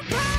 Bye.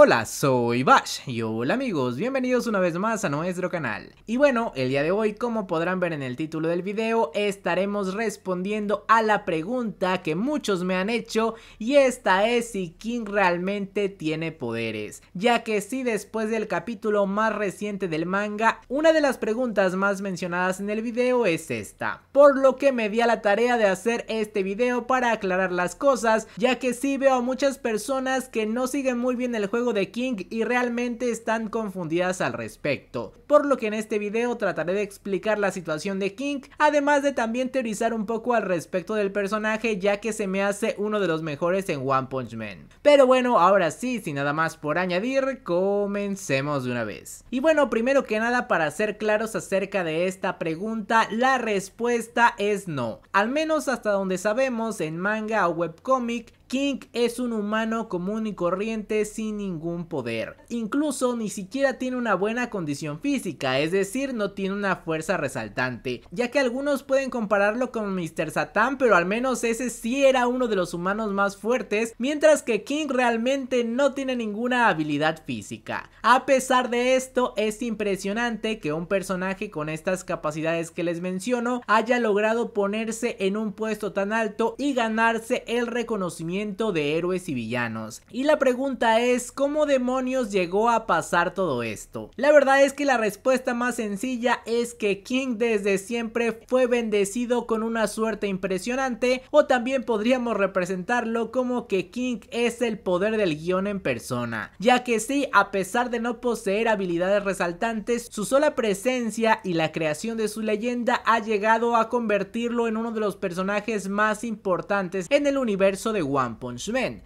Hola, soy Bash y hola amigos, bienvenidos una vez más a nuestro canal. Y bueno, el día de hoy, como podrán ver en el título del video, estaremos respondiendo a la pregunta que muchos me han hecho y esta es si King realmente tiene poderes. Ya que si después del capítulo más reciente del manga, una de las preguntas más mencionadas en el video es esta. Por lo que me di a la tarea de hacer este video para aclarar las cosas, ya que sí veo a muchas personas que no siguen muy bien el juego de King y realmente están confundidas al respecto, por lo que en este video trataré de explicar la situación de King, además de también teorizar un poco al respecto del personaje ya que se me hace uno de los mejores en One Punch Man. Pero bueno, ahora sí, sin nada más por añadir, comencemos de una vez. Y bueno, primero que nada para ser claros acerca de esta pregunta, la respuesta es no. Al menos hasta donde sabemos, en manga o webcomic, King es un humano común y corriente sin ningún poder. Incluso ni siquiera tiene una buena condición física, es decir, no tiene una fuerza resaltante. Ya que algunos pueden compararlo con Mr. Satan, pero al menos ese sí era uno de los humanos más fuertes, mientras que King realmente no tiene ninguna habilidad física. A pesar de esto, es impresionante que un personaje con estas capacidades que les menciono haya logrado ponerse en un puesto tan alto y ganarse el reconocimiento de héroes y villanos. Y la pregunta es, ¿cómo demonios llegó a pasar todo esto? La verdad es que la respuesta más sencilla es que King desde siempre fue bendecido con una suerte impresionante o también podríamos representarlo como que King es el poder del guión en persona, ya que sí, a pesar de no poseer habilidades resaltantes, su sola presencia y la creación de su leyenda ha llegado a convertirlo en uno de los personajes más importantes en el universo de One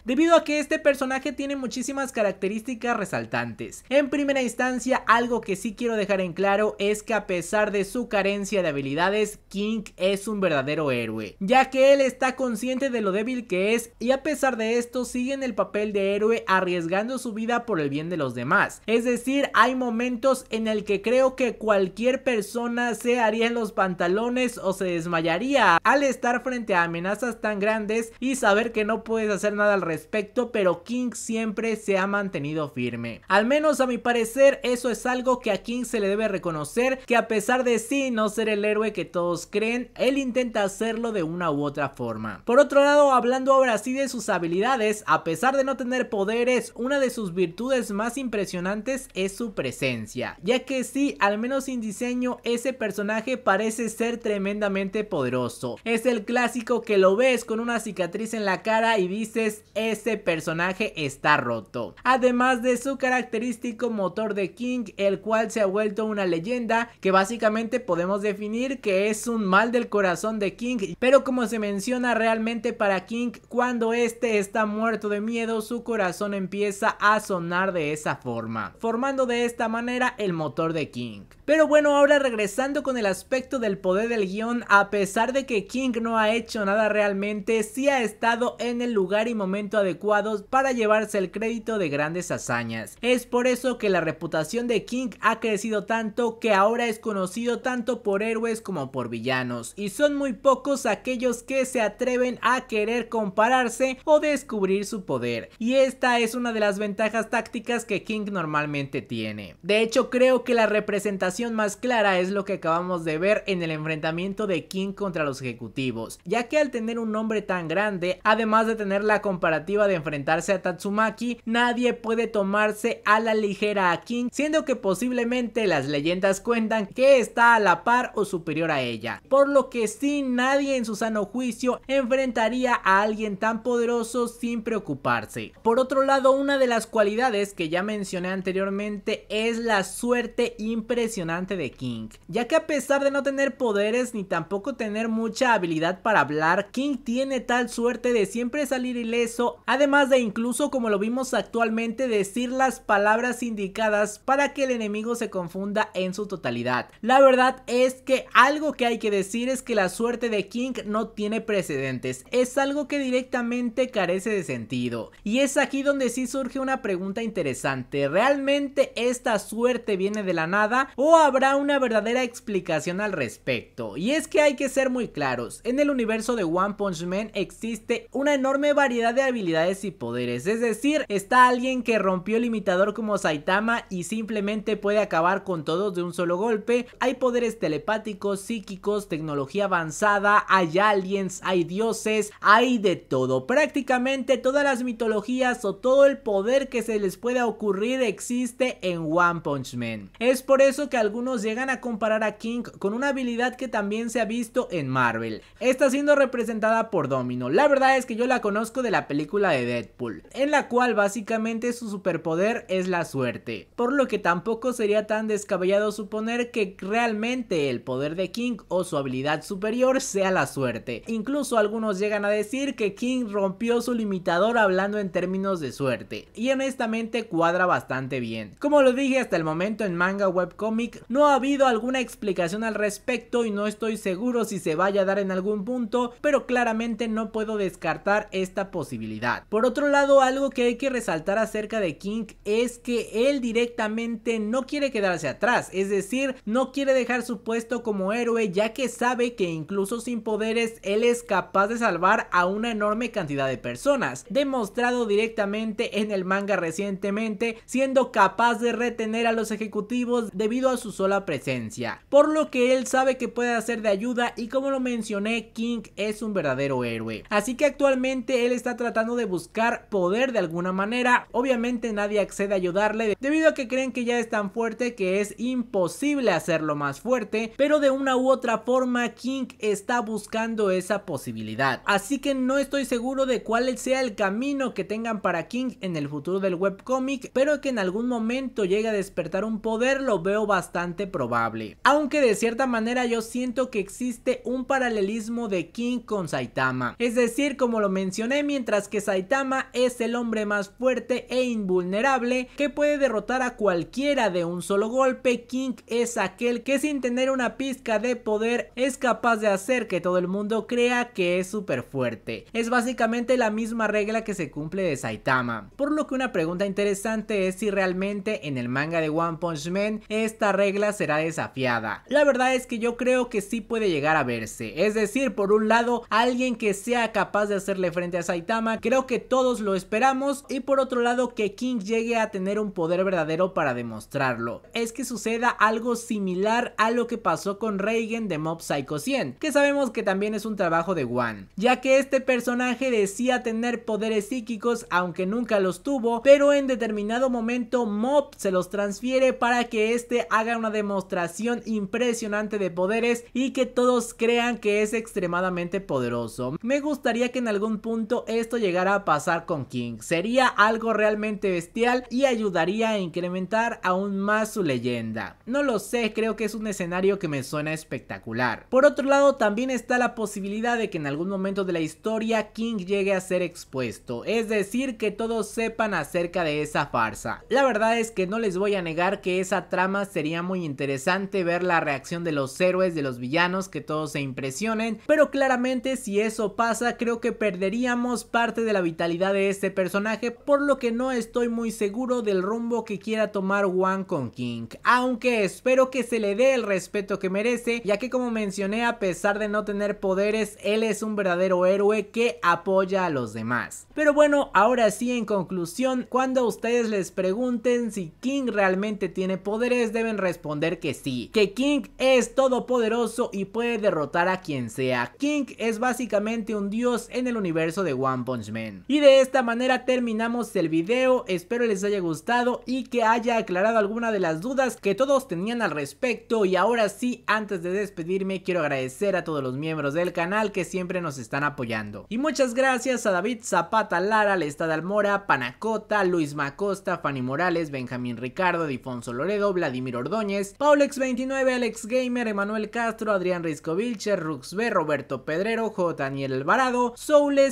debido a que este personaje tiene muchísimas características resaltantes. En primera instancia, algo que sí quiero dejar en claro es que a pesar de su carencia de habilidades, King es un verdadero héroe, ya que él está consciente de lo débil que es y a pesar de esto sigue en el papel de héroe arriesgando su vida por el bien de los demás. Es decir, hay momentos en el que creo que cualquier persona se haría en los pantalones o se desmayaría al estar frente a amenazas tan grandes y saber que no puede puedes hacer nada al respecto, pero King siempre se ha mantenido firme. Al menos a mi parecer eso es algo que a King se le debe reconocer, que a pesar de sí no ser el héroe que todos creen, él intenta hacerlo de una u otra forma. Por otro lado, hablando ahora sí de sus habilidades, a pesar de no tener poderes, una de sus virtudes más impresionantes es su presencia, ya que sí, al menos sin diseño, ese personaje parece ser tremendamente poderoso. Es el clásico que lo ves con una cicatriz en la cara dices, ese personaje está roto. Además de su característico motor de King, el cual se ha vuelto una leyenda que básicamente podemos definir que es un mal del corazón de King, pero como se menciona realmente para King, cuando este está muerto de miedo, su corazón empieza a sonar de esa forma, formando de esta manera el motor de King. Pero bueno, ahora regresando con el aspecto del poder del guión, a pesar de que King no ha hecho nada realmente, si ha estado en el lugar y momento adecuados para llevarse el crédito de grandes hazañas. Es por eso que la reputación de King ha crecido tanto que ahora es conocido tanto por héroes como por villanos y son muy pocos aquellos que se atreven a querer compararse o descubrir su poder y esta es una de las ventajas tácticas que King normalmente tiene. De hecho creo que la representación más clara es lo que acabamos de ver en el enfrentamiento de King contra los ejecutivos ya que al tener un nombre tan grande además de tener la comparativa de enfrentarse a Tatsumaki, nadie puede tomarse a la ligera a King, siendo que posiblemente las leyendas cuentan que está a la par o superior a ella. Por lo que sí, nadie en su sano juicio enfrentaría a alguien tan poderoso sin preocuparse. Por otro lado, una de las cualidades que ya mencioné anteriormente es la suerte impresionante de King, ya que a pesar de no tener poderes ni tampoco tener mucha habilidad para hablar, King tiene tal suerte de siempre salir ileso, además de incluso como lo vimos actualmente decir las palabras indicadas para que el enemigo se confunda en su totalidad. La verdad es que algo que hay que decir es que la suerte de King no tiene precedentes, es algo que directamente carece de sentido. Y es aquí donde sí surge una pregunta interesante, ¿realmente esta suerte viene de la nada o habrá una verdadera explicación al respecto? Y es que hay que ser muy claros, en el universo de One Punch Man existe una enorme variedad de habilidades y poderes, es decir, está alguien que rompió el limitador como Saitama y simplemente puede acabar con todos de un solo golpe, hay poderes telepáticos, psíquicos, tecnología avanzada, hay aliens, hay dioses, hay de todo, prácticamente todas las mitologías o todo el poder que se les pueda ocurrir existe en One Punch Man. Es por eso que algunos llegan a comparar a King con una habilidad que también se ha visto en Marvel. Está siendo representada por Domino. La verdad es que yo la conozco de la película de Deadpool, en la cual básicamente su superpoder es la suerte, por lo que tampoco sería tan descabellado suponer que realmente el poder de King o su habilidad superior sea la suerte. Incluso algunos llegan a decir que King rompió su limitador hablando en términos de suerte, y honestamente cuadra bastante bien. Como lo dije hasta el momento en manga webcomic, no ha habido alguna explicación al respecto y no estoy seguro si se vaya a dar en algún punto, pero claramente no puedo descartar esta posibilidad. Por otro lado, algo que hay que resaltar acerca de King es que él directamente no quiere quedarse atrás, es decir, no quiere dejar su puesto como héroe ya que sabe que incluso sin poderes él es capaz de salvar a una enorme cantidad de personas, demostrado directamente en el manga recientemente, siendo capaz de retener a los ejecutivos debido a su sola presencia, por lo que él sabe que puede hacer de ayuda y como lo mencioné, King es un verdadero héroe. Así que actualmente él está tratando de buscar poder de alguna manera. Obviamente nadie accede a ayudarle debido a que creen que ya es tan fuerte que es imposible hacerlo más fuerte. Pero de una u otra forma King está buscando esa posibilidad. Así que no estoy seguro de cuál sea el camino que tengan para King en el futuro del webcomic. Pero que en algún momento llegue a despertar un poder lo veo bastante probable. Aunque de cierta manera yo siento que existe un paralelismo de King con Saitama. Es decir, como lo mencioné mientras que Saitama es el hombre más fuerte e invulnerable que puede derrotar a cualquiera de un solo golpe. King es aquel que sin tener una pizca de poder es capaz de hacer que todo el mundo crea que es súper fuerte. Es básicamente la misma regla que se cumple de Saitama. Por lo que una pregunta interesante es si realmente en el manga de One Punch Man esta regla será desafiada. La verdad es que yo creo que sí puede llegar a verse. Es decir, por un lado, alguien que sea capaz de hacerle frente a Saitama. Creo que todos lo esperamos y por otro lado que King llegue a tener un poder verdadero para demostrarlo. Es que suceda algo similar a lo que pasó con Reigen de Mob Psycho 100, que sabemos que también es un trabajo de Wan ya que este personaje decía tener poderes psíquicos aunque nunca los tuvo, pero en determinado momento Mob se los transfiere para que este haga una demostración impresionante de poderes y que todos crean que es extremadamente poderoso. Me gustaría que en algún punto esto llegara a pasar con King. Sería algo realmente bestial y ayudaría a incrementar aún más su leyenda. No lo sé, creo que es un escenario que me suena espectacular. Por otro lado, también está la posibilidad de que en algún momento de la historia King llegue a ser expuesto, es decir, que todos sepan acerca de esa farsa. La verdad es que no les voy a negar que esa trama sería muy interesante ver la reacción de los héroes, de los villanos, que todos se impresionen, pero claramente si eso pasa creo que perdería parte de la vitalidad de este personaje, por lo que no estoy muy seguro del rumbo que quiera tomar Wang con King, aunque espero que se le dé el respeto que merece, ya que como mencioné, a pesar de no tener poderes, él es un verdadero héroe que apoya a los demás. Pero bueno, ahora sí en conclusión, cuando ustedes les pregunten si King realmente tiene poderes, deben responder que sí, que King es todopoderoso y puede derrotar a quien sea. King es básicamente un dios en el universo de One Punch Man. Y de esta manera terminamos el video, espero les haya gustado y que haya aclarado alguna de las dudas que todos tenían al respecto y ahora sí, antes de despedirme quiero agradecer a todos los miembros del canal que siempre nos están apoyando. Y muchas gracias a David Zapata Lara, Lestad Almora, Panacota, Luis Macosta, Fanny Morales, Benjamín Ricardo, Difonso Loredo, Vladimir Ordóñez, Paulex29, Alex Gamer, Emanuel Castro, Adrián Riscovilcher, B. Roberto Pedrero, J. Daniel Alvarado, Soules,